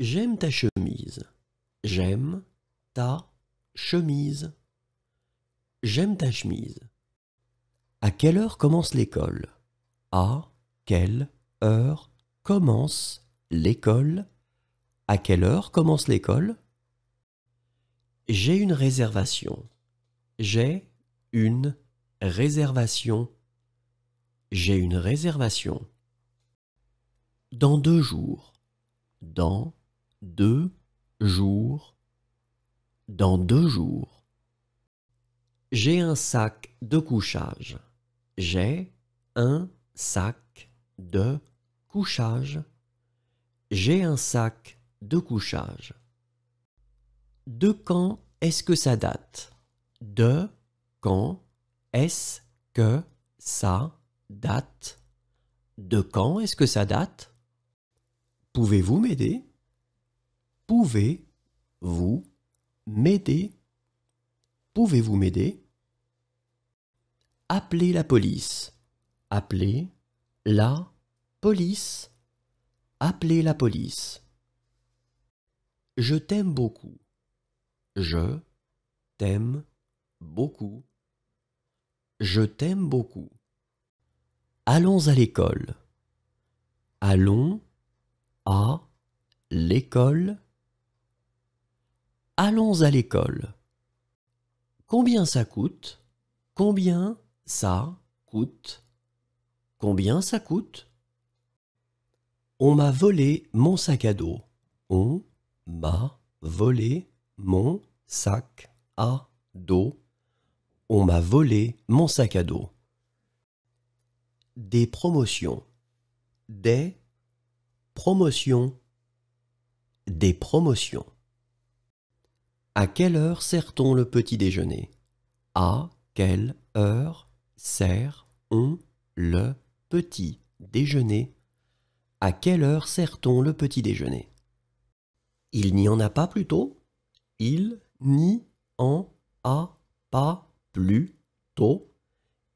J'aime ta chemise. J'aime ta chemise. J'aime ta chemise. À quelle heure commence l'école À quelle heure commence l'école À quelle heure commence l'école J'ai une réservation. J'ai une réservation. J'ai une réservation. Dans deux jours. Dans deux jours, dans deux jours. J'ai un sac de couchage. J'ai un sac de couchage. J'ai un sac de couchage. De quand est-ce que ça date De quand est-ce que ça date De quand est-ce que ça date Pouvez-vous m'aider Pouvez-vous m'aider Pouvez-vous m'aider Appelez la police. Appelez la police. Appelez la police. Je t'aime beaucoup. Je t'aime beaucoup. Je t'aime beaucoup. Allons à l'école. Allons à l'école. Allons à l'école. Combien ça coûte Combien ça coûte Combien ça coûte On m'a volé mon sac à dos. On m'a volé mon sac à dos. On m'a volé mon sac à dos. Des promotions. Des promotions. Des promotions. À quelle heure sert-on le petit déjeuner À quelle heure sert-on le petit déjeuner À quelle heure sert-on le petit déjeuner Il n'y en a pas plus tôt Il n'y en a pas plus tôt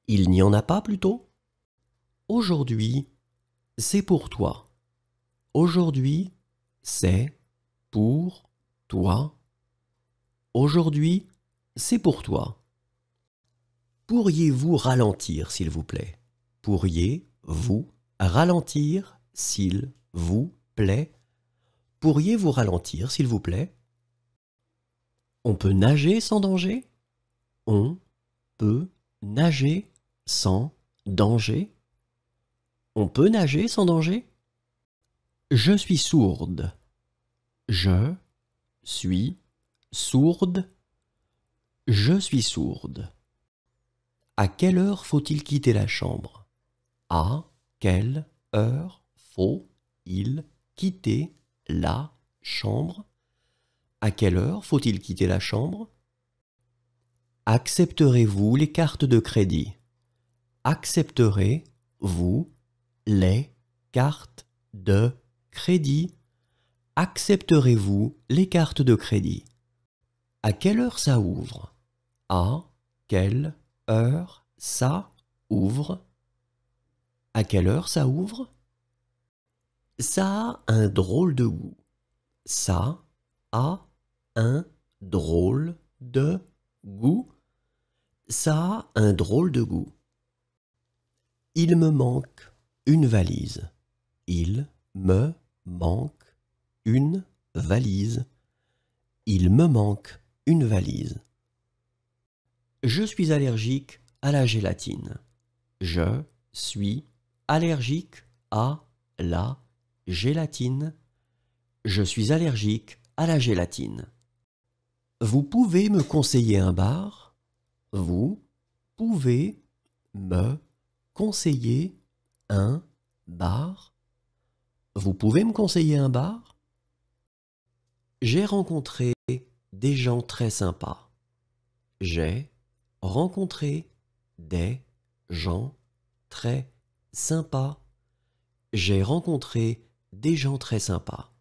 Il n'y en a pas plus tôt Aujourd'hui, c'est pour toi. Aujourd'hui, c'est pour toi. Aujourd'hui, c'est pour toi. Pourriez-vous ralentir, s'il vous plaît Pourriez-vous ralentir, s'il vous plaît Pourriez-vous ralentir, s'il vous plaît On peut nager sans danger On peut nager sans danger On peut nager sans danger Je suis sourde. Je suis sourde, je suis sourde. À quelle heure faut-il quitter la chambre À quelle heure faut-il quitter la chambre À quelle heure faut-il quitter la chambre Accepterez-vous les cartes de crédit Accepterez-vous les cartes de crédit Accepterez-vous les cartes de crédit à quelle heure ça ouvre À quelle heure ça ouvre À quelle heure ça ouvre Ça a un drôle de goût. Ça a un drôle de goût. Ça a un drôle de goût. Il me manque une valise. Il me manque une valise. Il me manque une valise. Je suis allergique à la gélatine. Je suis allergique à la gélatine. Je suis allergique à la gélatine. Vous pouvez me conseiller un bar Vous pouvez me conseiller un bar Vous pouvez me conseiller un bar J'ai rencontré des gens très sympas. J'ai rencontré des gens très sympas. J'ai rencontré des gens très sympas.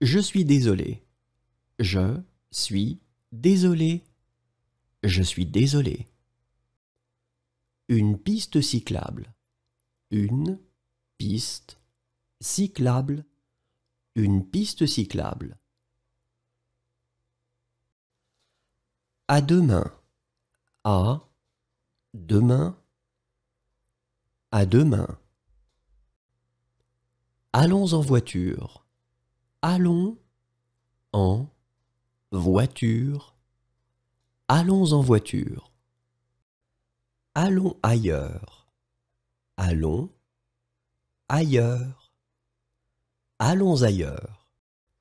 Je suis désolé. Je suis désolé. Je suis désolé. Une piste cyclable. Une piste cyclable. Une piste cyclable. À demain. À demain. À demain. Allons en voiture. Allons en voiture. Allons en voiture. Allons ailleurs. Allons ailleurs. Allons ailleurs.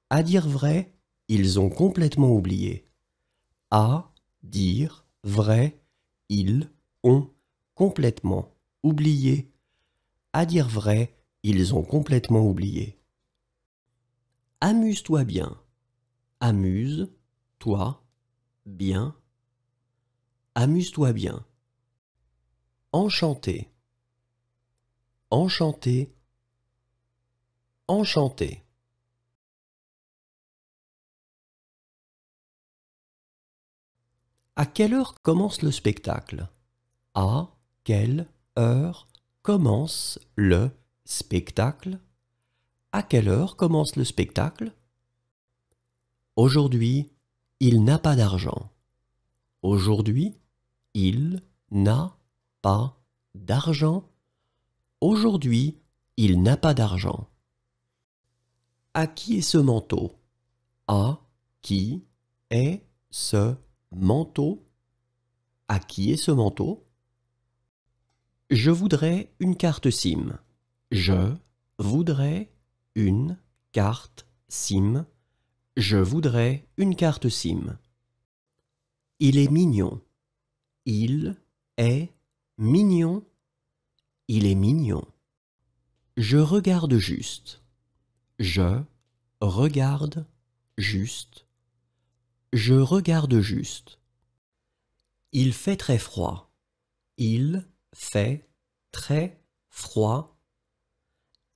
À dire vrai, ils ont complètement oublié. À dire, vrai, ils ont complètement oublié. À dire vrai, ils ont complètement oublié. Amuse-toi bien. Amuse-toi bien. Amuse-toi bien. Enchanté. Enchanté. Enchanté. À quelle heure commence le spectacle À quelle heure commence le spectacle À quelle heure commence le spectacle Aujourd'hui, il n'a pas d'argent. Aujourd'hui, il n'a pas d'argent. Aujourd'hui, il n'a pas d'argent. À qui est ce manteau À qui est ce manteau. À qui est ce manteau Je voudrais une carte SIM. Je voudrais une carte SIM. Je voudrais une carte SIM. Il est mignon. Il est mignon. Il est mignon. Je regarde juste. Je regarde juste. Je regarde juste. Il fait très froid. Il fait très froid.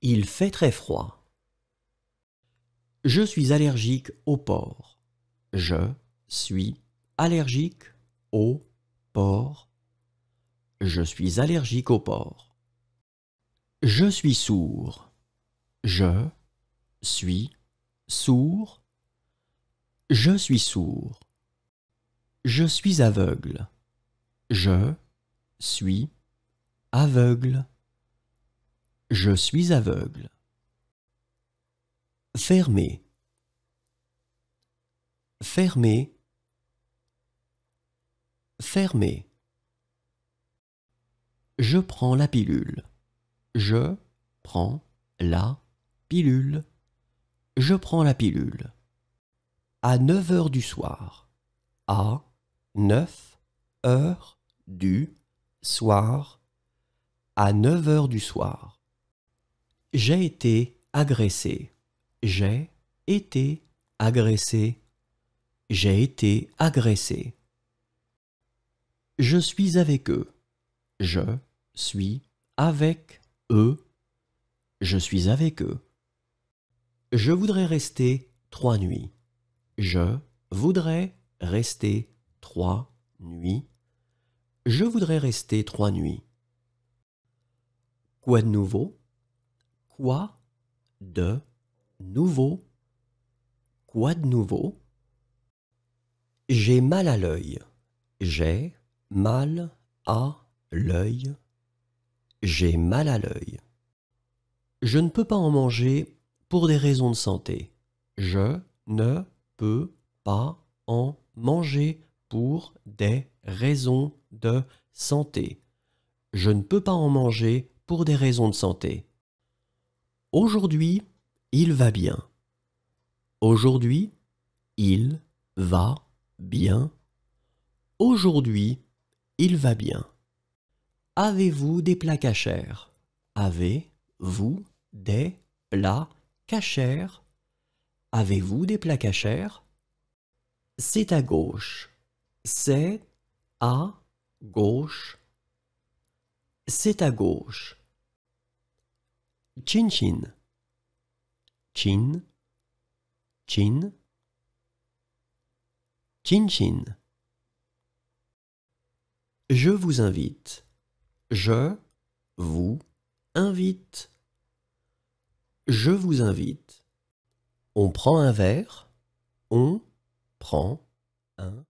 Il fait très froid. Je suis allergique au porc. Je suis allergique au porc. Je suis allergique au porc. Je suis sourd. Je suis sourd. Je suis sourd. Je suis aveugle. Je suis aveugle. Je suis aveugle. Fermé. Fermé. Fermé. Je prends la pilule. Je prends la pilule. Je prends la pilule à 9 heures du soir. À 9 heures du soir. À 9 heures du soir. J'ai été agressé. J'ai été agressé. J'ai été agressé. Je suis avec eux. Je suis avec eux. Je suis avec eux. Je voudrais rester trois nuits. Je voudrais rester trois nuits. Je voudrais rester trois nuits. Quoi de nouveau Quoi de nouveau Quoi de nouveau J'ai mal à l'œil. J'ai mal à l'œil. J'ai mal à l'œil. Je ne peux pas en manger pour des raisons de santé. Je ne pas en manger pour des raisons de santé. Je ne peux pas en manger pour des raisons de santé. Aujourd'hui, il va bien. Aujourd'hui, il va bien. Aujourd'hui, il va bien. Avez-vous des plats cachers Avez-vous des plats cachers Avez-vous des plaques à chair C'est à gauche. C'est à gauche. C'est à gauche. Chin chin. Chin. Chin. Chin chin. Je vous invite. Je vous invite. Je vous invite. On prend un verre, on prend un